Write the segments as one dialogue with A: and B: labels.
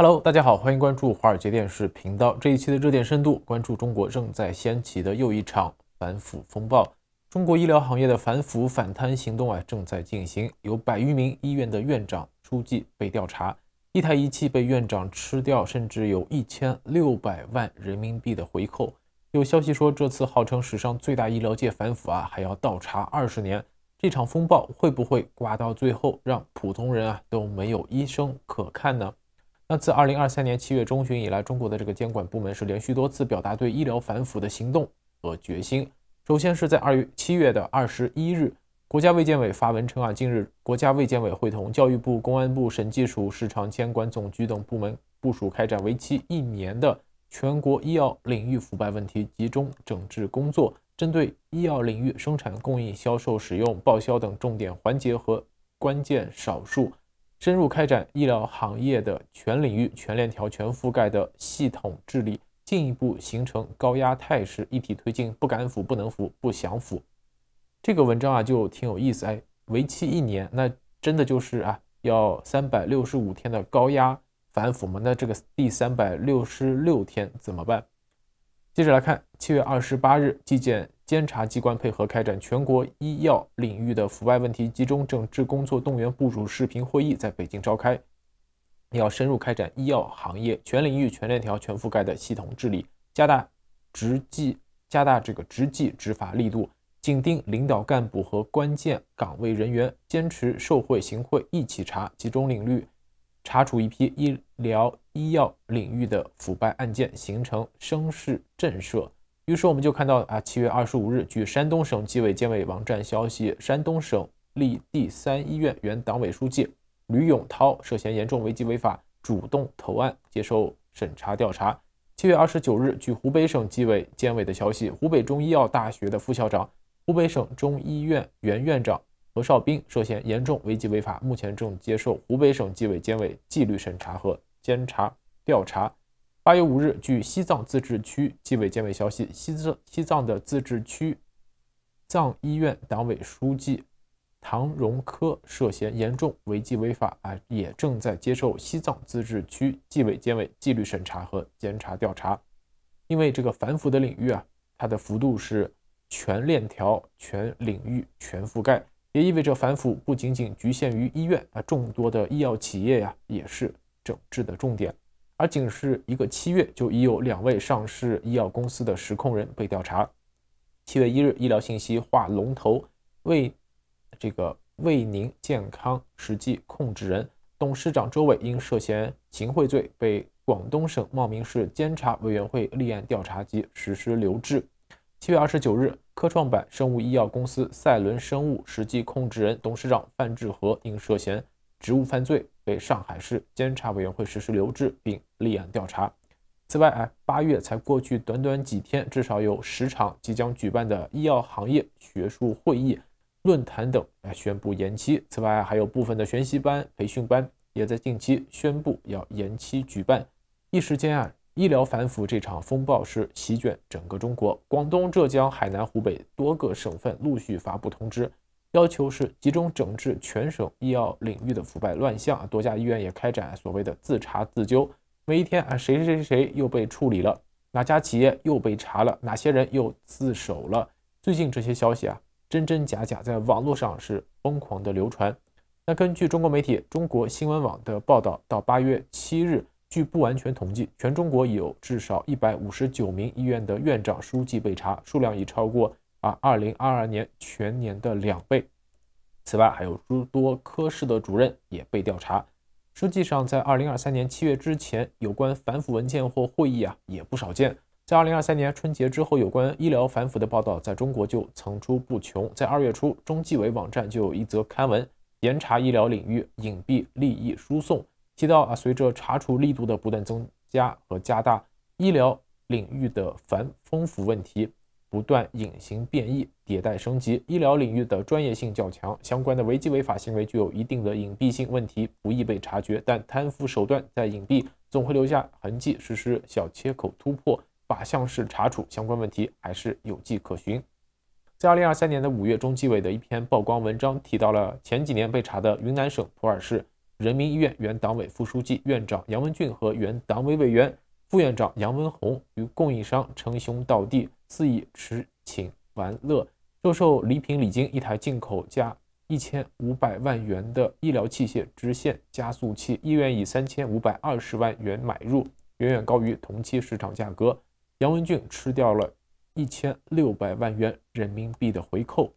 A: Hello，大家好，欢迎关注华尔街电视频道。这一期的热点深度关注中国正在掀起的又一场反腐风暴。中国医疗行业的反腐反贪行动啊正在进行，有百余名医院的院长、书记被调查，一台仪器被院长吃掉，甚至有一千六百万人民币的回扣。有消息说，这次号称史上最大医疗界反腐啊，还要倒查二十年。这场风暴会不会刮到最后，让普通人啊都没有医生可看呢？那自二零二三年七月中旬以来，中国的这个监管部门是连续多次表达对医疗反腐的行动和决心。首先是在二月七月的二十一日，国家卫健委发文称啊，近日国家卫健委会同教育部、公安部、审计署、市场监管总局等部门部署开展为期一年的全国医药领域腐败问题集中整治工作，针对医药领域生产、供应、销售、使用、报销等重点环节和关键少数。深入开展医疗行业的全领域、全链条、全覆盖的系统治理，进一步形成高压态势，一体推进不敢腐、不能腐、不想腐。这个文章啊，就挺有意思哎。为期一年，那真的就是啊，要三百六十五天的高压反腐吗？那这个第三百六十六天怎么办？接着来看，七月二十八日，纪检监察机关配合开展全国医药领域的腐败问题集中整治工作动员部署视频会议在北京召开。要深入开展医药行业全领域、全链条、全覆盖的系统治理，加大执纪、加大这个执纪执法力度，紧盯领导干部和关键岗位人员，坚持受贿行贿一起查，集中领域。查处一批医疗医药领域的腐败案件，形成声势震慑。于是我们就看到啊，七月二十五日，据山东省纪委监委网站消息，山东省立第三医院原党委书记吕永涛涉嫌严重违纪违法，主动投案，接受审查调查。七月二十九日，据湖北省纪委监委的消息，湖北中医药大学的副校长、湖北省中医院原院长。何少斌涉嫌严重违纪违法，目前正接受湖北省纪委监委纪律审查和监察调查。八月五日，据西藏自治区纪委监委消息，西藏西藏的自治区藏医院党委书记唐荣科涉嫌严重违纪违法，啊，也正在接受西藏自治区纪委监委纪律审查和监察调查。因为这个反腐的领域啊，它的幅度是全链条、全领域、全覆盖。也意味着反腐不仅仅局限于医院啊，众多的医药企业呀也是整治的重点。而仅是一个七月，就已有两位上市医药公司的实控人被调查。七月一日，医疗信息化龙头为这个卫宁健康实际控制人、董事长周伟因涉嫌行贿罪，被广东省茂名市监察委员会立案调查及实施留置。七月二十九日，科创板生物医药公司赛伦生物实际控制人、董事长范志和因涉嫌职务犯罪，被上海市监察委员会实施留置并立案调查。此外，哎，八月才过去短短几天，至少有十场即将举办的医药行业学术会议、论坛等，哎，宣布延期。此外，还有部分的学习班、培训班也在近期宣布要延期举办。一时间啊。医疗反腐这场风暴是席卷整个中国，广东、浙江、海南、湖北多个省份陆续发布通知，要求是集中整治全省医药领域的腐败乱象。多家医院也开展所谓的自查自纠。每一天啊，谁谁谁谁又被处理了，哪家企业又被查了，哪些人又自首了？最近这些消息啊，真真假假，在网络上是疯狂的流传。那根据中国媒体中国新闻网的报道，到八月七日。据不完全统计，全中国有至少一百五十九名医院的院长、书记被查，数量已超过啊二零二二年全年的两倍。此外，还有诸多科室的主任也被调查。实际上，在二零二三年七月之前，有关反腐文件或会议啊也不少见。在二零二三年春节之后，有关医疗反腐的报道在中国就层出不穷。在二月初，中纪委网站就有一则刊文，严查医疗领域隐蔽利益输送。提到啊，随着查处力度的不断增加和加大，医疗领域的反风腐问题不断隐形变异、迭代升级。医疗领域的专业性较强，相关的违纪违法行为具有一定的隐蔽性，问题不易被察觉。但贪腐手段在隐蔽，总会留下痕迹，实施小切口突破、靶向式查处相关问题还是有迹可循。在二零二三年的五月，中纪委的一篇曝光文章提到了前几年被查的云南省普洱市。人民医院原党委副书记、院长杨文俊和原党委委员、副院长杨文红与供应商称兄道弟，肆意吃请玩乐，收受礼品礼金。一台进口价一千五百万元的医疗器械直线加速器，医院以三千五百二十万元买入，远远高于同期市场价格。杨文俊吃掉了一千六百万元人民币的回扣。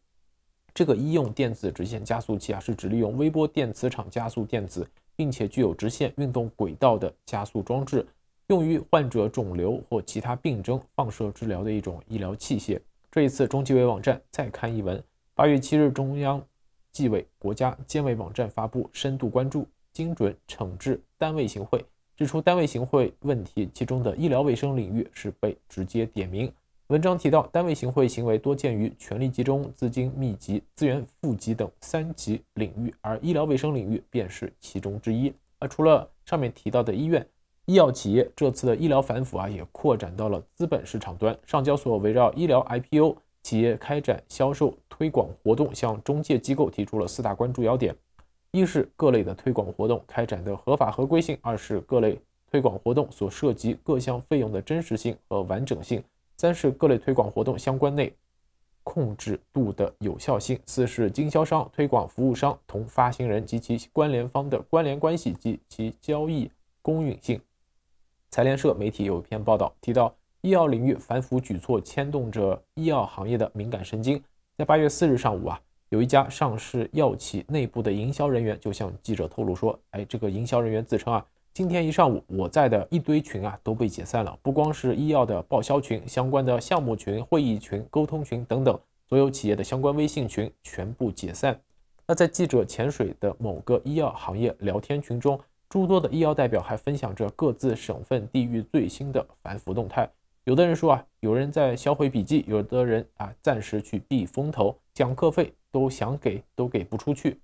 A: 这个医用电子直线加速器啊，是指利用微波电磁场加速电子，并且具有直线运动轨道的加速装置，用于患者肿瘤或其他病症放射治疗的一种医疗器械。这一次中纪委网站再刊一文，八月七日，中央纪委国家监委网站发布深度关注精准惩治单位行贿，指出单位行贿问题其中的医疗卫生领域是被直接点名。文章提到，单位行贿行为多见于权力集中、资金密集、资源富集等三级领域，而医疗卫生领域便是其中之一。而除了上面提到的医院、医药企业，这次的医疗反腐啊，也扩展到了资本市场端。上交所围绕医疗 IPO 企业开展销售推广活动，向中介机构提出了四大关注要点：一是各类的推广活动开展的合法合规性；二是各类推广活动所涉及各项费用的真实性和完整性。三是各类推广活动相关内控制度的有效性；四是经销商、推广服务商同发行人及其关联方的关联关系及其交易公允性。财联社媒体有一篇报道提到，医药领域反腐举措牵动着医药行业的敏感神经。在八月四日上午啊，有一家上市药企内部的营销人员就向记者透露说：“哎，这个营销人员自称啊。”今天一上午，我在的一堆群啊都被解散了，不光是医药的报销群、相关的项目群、会议群、沟通群等等，所有企业的相关微信群全部解散。那在记者潜水的某个医药行业聊天群中，诸多的医药代表还分享着各自省份地域最新的反腐动态。有的人说啊，有人在销毁笔记，有的人啊暂时去避风头，讲课费都想给都给不出去。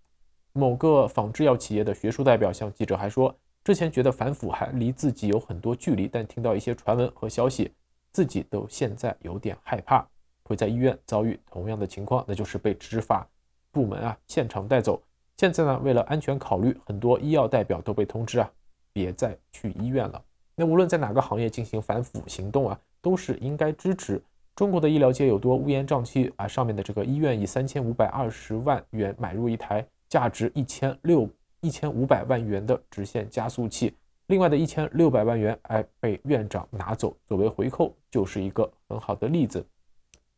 A: 某个仿制药企业的学术代表向记者还说。之前觉得反腐还离自己有很多距离，但听到一些传闻和消息，自己都现在有点害怕，会在医院遭遇同样的情况，那就是被执法部门啊现场带走。现在呢，为了安全考虑，很多医药代表都被通知啊，别再去医院了。那无论在哪个行业进行反腐行动啊，都是应该支持。中国的医疗界有多乌烟瘴气啊！上面的这个医院以三千五百二十万元买入一台价值一千六。一千五百万元的直线加速器，另外的一千六百万元哎被院长拿走作为回扣，就是一个很好的例子。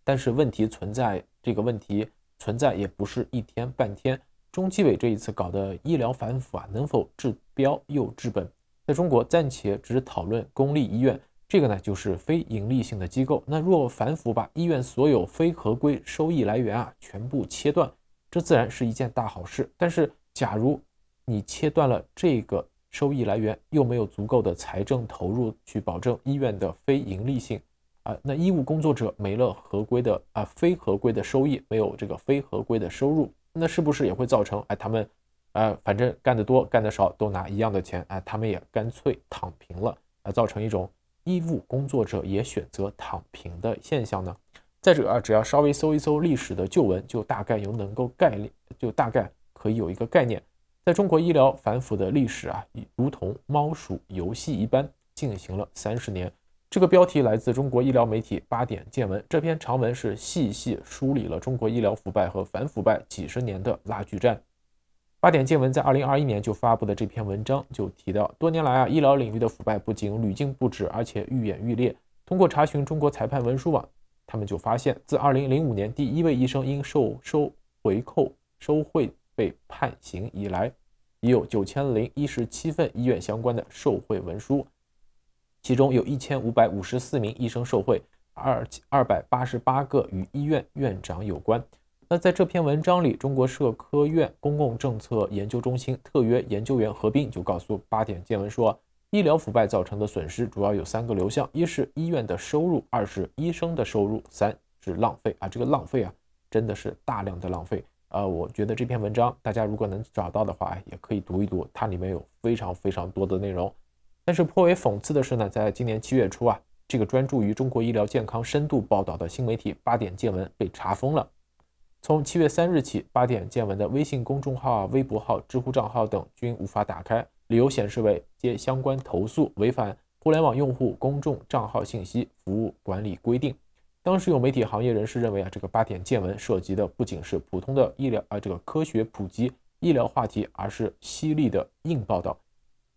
A: 但是问题存在，这个问题存在也不是一天半天。中纪委这一次搞的医疗反腐啊，能否治标又治本？在中国暂且只讨论公立医院，这个呢就是非盈利性的机构。那若反腐把医院所有非合规收益来源啊全部切断，这自然是一件大好事。但是假如，你切断了这个收益来源，又没有足够的财政投入去保证医院的非盈利性啊，那医务工作者没了合规的啊非合规的收益，没有这个非合规的收入，那是不是也会造成哎他们啊反正干得多干得少都拿一样的钱哎他们也干脆躺平了啊，造成一种医务工作者也选择躺平的现象呢？再者啊，只要稍微搜一搜历史的旧闻，就大概有能够概念，就大概可以有一个概念。在中国医疗反腐的历史啊，如同猫鼠游戏一般进行了三十年。这个标题来自中国医疗媒体《八点见闻》这篇长文，是细细梳理了中国医疗腐败和反腐败几十年的拉锯战。《八点见闻》在二零二一年就发布的这篇文章就提到，多年来啊，医疗领域的腐败不仅屡禁不止，而且愈演愈烈。通过查询中国裁判文书网，他们就发现，自二零零五年第一位医生因受收回扣、收贿。被判刑以来，已有九千零一十七份医院相关的受贿文书，其中有一千五百五十四名医生受贿，二二百八十八个与医院院长有关。那在这篇文章里，中国社科院公共政策研究中心特约研究员何斌就告诉八点见闻说，医疗腐败造成的损失主要有三个流向：一是医院的收入，二是医生的收入，三是浪费啊，这个浪费啊，真的是大量的浪费。呃，我觉得这篇文章大家如果能找到的话，也可以读一读，它里面有非常非常多的内容。但是颇为讽刺的是呢，在今年七月初啊，这个专注于中国医疗健康深度报道的新媒体《八点见闻》被查封了。从七月三日起，《八点见闻》的微信公众号、微博号、知乎账号等均无法打开，理由显示为接相关投诉，违反互联网用户公众账号信息服务管理规定。当时有媒体行业人士认为啊，这个八点见闻涉及的不仅是普通的医疗啊，这个科学普及医疗话题，而是犀利的硬报道。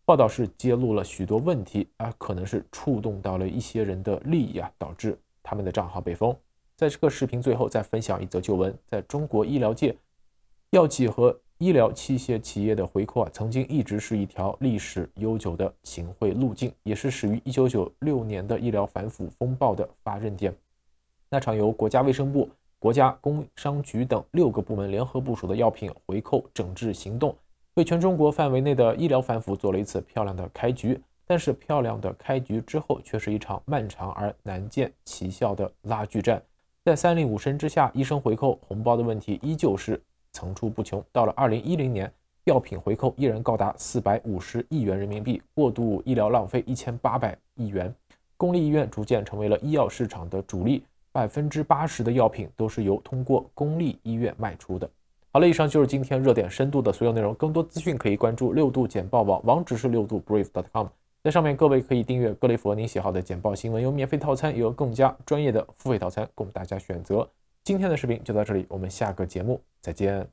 A: 报道是揭露了许多问题啊，可能是触动到了一些人的利益啊，导致他们的账号被封。在这个视频最后再分享一则旧闻，在中国医疗界，药企和医疗器械企业的回扣啊，曾经一直是一条历史悠久的行贿路径，也是始于一九九六年的医疗反腐风暴的发轫点。那场由国家卫生部、国家工商局等六个部门联合部署的药品回扣整治行动，为全中国范围内的医疗反腐做了一次漂亮的开局。但是，漂亮的开局之后，却是一场漫长而难见奇效的拉锯战。在三令五申之下，医生回扣红包的问题依旧是层出不穷。到了二零一零年，药品回扣依然高达四百五十亿元人民币，过度医疗浪费一千八百亿元。公立医院逐渐成为了医药市场的主力。百分之八十的药品都是由通过公立医院卖出的。好了，以上就是今天热点深度的所有内容。更多资讯可以关注六度简报网，网址是六度 brief.com，在上面各位可以订阅各类符合您喜好的简报新闻，有免费套餐，也有更加专业的付费套餐供大家选择。今天的视频就到这里，我们下个节目再见。